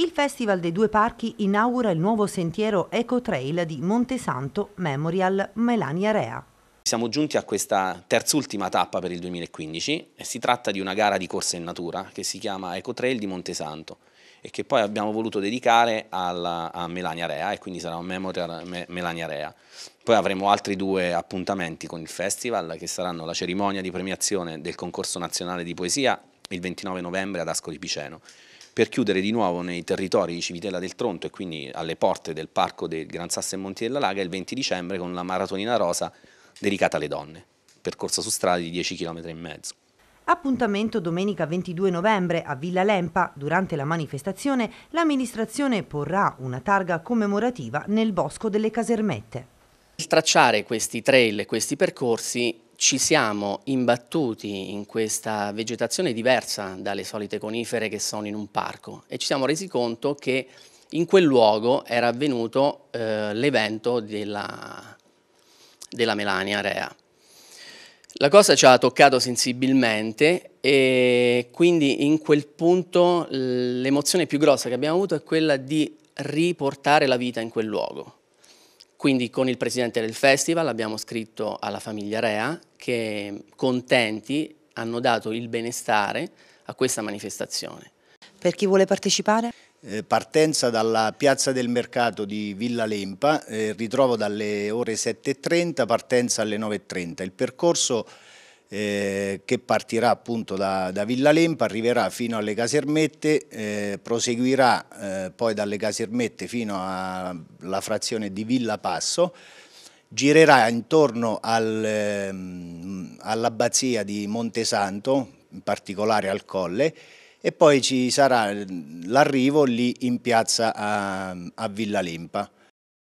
Il Festival dei Due Parchi inaugura il nuovo sentiero Eco Trail di Montesanto Memorial Melania Rea. Siamo giunti a questa terz'ultima tappa per il 2015 e si tratta di una gara di corsa in natura che si chiama Eco Trail di Montesanto e che poi abbiamo voluto dedicare alla, a Melania Rea e quindi sarà un Memorial Me, Melania Rea. Poi avremo altri due appuntamenti con il festival che saranno la cerimonia di premiazione del concorso nazionale di poesia il 29 novembre ad Ascoli Piceno per chiudere di nuovo nei territori di Civitella del Tronto e quindi alle porte del parco del Gran Sasso e Monti della Laga il 20 dicembre con la maratonina rosa dedicata alle donne, percorsa su strada di 10 km e mezzo. Appuntamento domenica 22 novembre a Villa Lempa. Durante la manifestazione l'amministrazione porrà una targa commemorativa nel bosco delle casermette. Tracciare questi trail, questi percorsi ci siamo imbattuti in questa vegetazione diversa dalle solite conifere che sono in un parco e ci siamo resi conto che in quel luogo era avvenuto eh, l'evento della, della melania rea. La cosa ci ha toccato sensibilmente e quindi in quel punto l'emozione più grossa che abbiamo avuto è quella di riportare la vita in quel luogo quindi con il presidente del festival abbiamo scritto alla famiglia Rea che contenti hanno dato il benestare a questa manifestazione. Per chi vuole partecipare? Eh, partenza dalla piazza del mercato di Villa Lempa, eh, ritrovo dalle ore 7.30, partenza alle 9.30. Il percorso eh, che partirà appunto da, da, Villa Lempa, arriverà fino alle Casermette, eh, proseguirà eh, poi dalle Casermette fino alla frazione di Villa Passo, girerà intorno al, ehm, all'abbazia di Montesanto, in particolare al Colle, e poi ci sarà l'arrivo lì in piazza a, a Villa Lempa.